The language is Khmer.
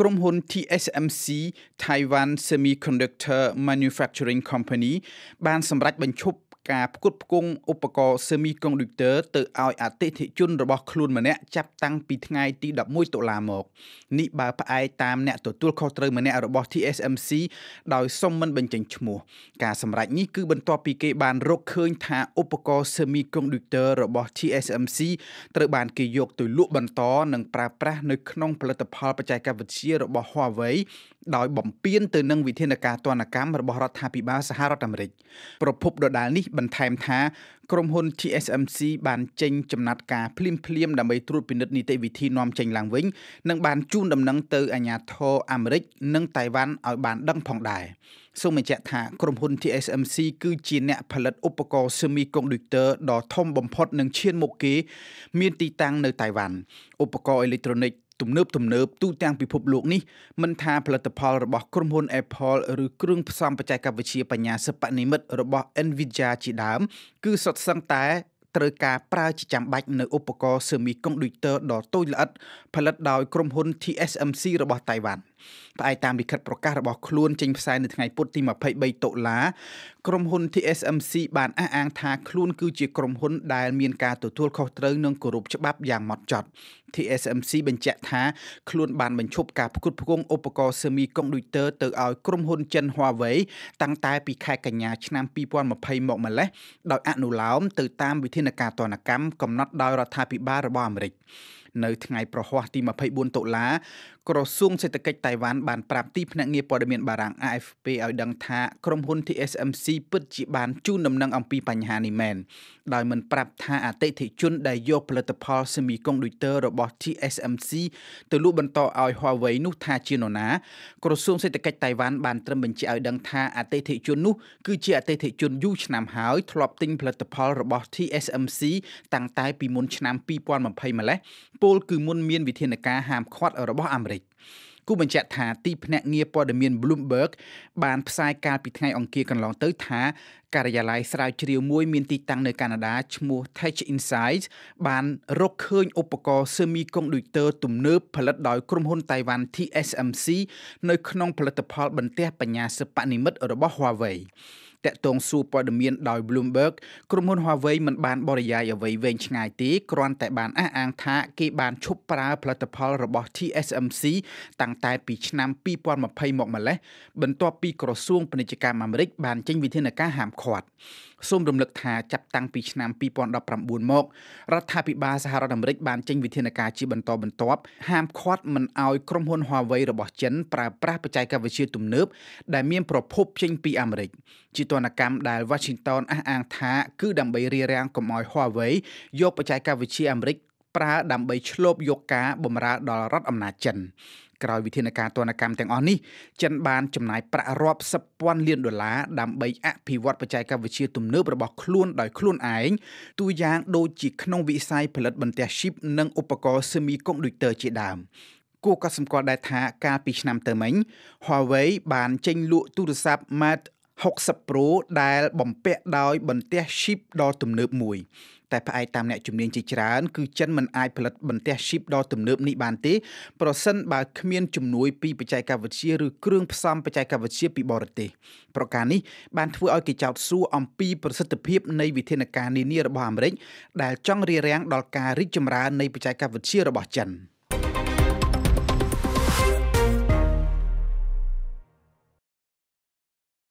ក្រុមហ៊ុន TSMC Taiwan Semiconductor Manufacturing Company បានសម្រេចបញ្ឈប់ការផ្គត់ផ្គង់ឧបករណ៍ Semiconductor ទៅឲ្យអតិថិជនរបស់ខ្លួនម្នាក់ចាប់តាំងពីថ្ងៃទី11តុលាមកនេះបើផ្អែកតាមអ្នកទទួលខុសត្រូវម្នាក់របស់ TSMC ដោយសុំមិនបញ្ចេញឈ្មោះ ការសម្រេចនេះគឺបន្ទាប់ពីគេបានរកឃើញថាឧបករណ៍ Semiconductor របស់ TSMC ត្រូវបានគេយកទៅលក់បន្តនិងប្រើប្រាស់នៅក្នុង ផលិតផលបច្ចេកវិទ្យារបស់ Huawei ដោយបំពេញទៅនឹងវិធានការទណ្ឌកម្មរបស់រដ្ឋាភិបាលសហរដ្ឋអាមេរិកប្រភពដដាលនេះបន្ថែមថាក្រុមហ៊ុន TSMC បានចេញចំណាត់ការភ្លាមភ្លាមដើម្បីត្រួតពិនិត្យនីតិវិធីនាំចេញឡើងវិញនិងបានជូនដំណឹងទៅអាជ្ញាធរអាមេរិក និងតៃវ៉ាន់ឲ្យបានដឹងផងដែរសូមបញ្ជាក់ថាក្រុមហ៊ុន TSMC គឺជាអ្នកផលិតឧបករណ៍ Semiconductor ដ៏ធំបំផុត និងឈានមុខគេ មានទីតាំងនៅតៃវ៉ាន់ឧបករណ៍អេលិចត្រូនិកទំនើបទំនើបទូទាំងពិភពលោកនេះមិនថាផលិតផលរបស់ក្រុមហ៊ុន Apple ឬគ្រឿងផ្សំបច្ចេកវិទ្យាបញ្ញាសិប្បនិម្មិតរបស់ Nvidia ជាដើមគឺសុទ្ធសឹងតែត្រូវការប្រើជាចាំបាច់នៅឧបករណ៍ Semiconductor ដ៏តូចល្អិតផលិតដោយក្រុមហ៊ុន TSMC របស់តៃវ៉ាន់។ផ្អែកតាមលិខិតប្រកាសរបស់ខ្លួនចេញផ្សាយនៅថ្ងៃពុធទី23តុលាក្រុមហ៊ុន TSMC បានអះអាងថាខ្លួនគឺជាក្រុមហ៊ុនដែល មានការទទួលខុសត្រូវនិងគោរពច្បាប់យ៉ាងម៉ត់ចត់ TSMC បញ្ជាក់ថាខ្លួនបានបញ្ឈប់ការផ្គត់ផ្គង់ឧបករណ៍ Semiconductor ទៅឲ្យក្រុមហ៊ុនចិន Huawei តាំងតែ ពីខែកញ្ញាឆ្នាំ2020មកម្លេះដោយអនុលោមទៅតាមវិធានការទណ្ឌកម្មកំណត់ដោយរដ្ឋាភិបាលរបស់អាមេរិកនៅថ្ងៃប្រហ័សទី24តុលាក្រសួងសេដ្ឋកិច្ចតៃវ៉ាន់បានប្រាប់ទីភ្នាក់ងារព័ត៌មានបារាំង AFP ឲ្យដឹងថាក្រុមហ៊ុន TSMC ពិតជាបានជូនដំណឹងអំពីបញ្ហានេះមែនដោយមិនប្រាប់ថាអតិថិជនដែលយកផលិតផល Semiconductor របស់ TSMC ទៅលក់បន្តឲ្យ Huawei នោះថាជានរណាក្រសួងសេដ្ឋកិច្ចតៃវ៉ាន់បានត្រឹមបញ្ជាក់ឲ្យដឹងថាអតិថិជននោះគឺជាអតិថិជនយូរឆ្នាំហើយធ្លាប់ទិញផលិតផលរបស់ TSMC តាំងតែពីមុនឆ្នាំ2020ម្លេះពពលគឺមុនមានវិធានការហាមឃាត់របស់អាមេរិកគូបញ្ជាក់ថាទីភ្នាក់ងារព័ត៌មាន Bloomberg បានផ្សាយកាលពីថ្ងៃអង្គារកន្លងទៅថាការិយាល័យស្រាវជ្រាវមួយ មានទីតាំងនៅកាណាដាឈ្មោះ Tech Insights បានរកឃើញឧបករណ៍ Semiconductor ទំនើបផលិតដោយក្រុមហ៊ុនតៃវ៉ាន់ TSMC នៅក្នុង ផលិតផលបន្ទះបញ្ញាសិប្បនិម្មិតរបស់ Huawei តកតងសួរព័ត៌មានដោយ Bloomberg ក្រុមហ៊ុន Huawei មិនបានបរិយាយអ្វីវែងឆ្ងាយទេគ្រាន់តែបានអះអាងថាគេបានឈប់ប្រើផលិតផលរបស់ TSMC តាំងតែពីឆ្នាំ2020មកម្លេះបន្ទាប់ពីក្រសួងពាណិជ្ជកម្មអាមេរិកបានចេញវិធានការហាមឃាត់សូមរំលឹកថាចាប់តាំងពីឆ្នាំ2019មករដ្ឋាភិបាលសហរដ្ឋអាមេរិកបានចេញវិធានការជាបន្តបន្ទាប់ហាមឃាត់មិនឲ្យក្រុមហ៊ុន Huawei របស់ចិនប្រើប្រាស់បច្ចេកវិទ្យាទំនើបដែលមានប្រភពចេញពីអាមេរិកជាតនកម្មដែល Washington អះអាងថា គឺដើម្បីរារាំងកុំឲ្យ Huawei យកបច្ចេកវិទ្យាអាមេរិកប្រើដើម្បីឆ្លូបយកការបំរើដល់រដ្ឋអំណាចចិនក្រោយវិធានការទណ្ឌកម្មទាំងអស់នេះចិនបានចំណាយប្រាក់រាប់សិបពាន់លានដុល្លារដើម្បីអភិវឌ្ឍបច្ចេកវិទ្យាទំនើបរបស់ខ្លួនដោយខ្លួនឯងទូយ៉ាងដូចជាក្នុងវិស័យផលិតបន្ទះ chip និងឧបករណ៍ semiconductor ជាដើមគួរកត់សម្គាល់ដែរថាកាលពីឆ្នាំទៅមិញ Huawei បានចេញលក់ទូរស័ព្ទ Mate 60 Pro ដែលបំពាក់ដោយបន្ទះ chip ដ៏ទំនើបមួយតែផ្អែកតាមអ្នកជំនាញជាច្រើន គឺចិនមិនអាចផលិតបន្ទះ chip ដ៏ទំនើបនេះបានទេប្រសិនបើគ្មានជំនួយពីបច្ចេកវិទ្យាឬគ្រឿងផ្សំបច្ចេកវិទ្យាពីបរទេសប្រការនេះបានធ្វើឲ្យគេចោទសួរអំពីប្រសិទ្ធភាពនៃវិធានការនានារបស់អាមេរិកដែលចង់រារាំងដល់ការរីកចម្រើននៃបច្ចេកវិទ្យារបស់ចិន។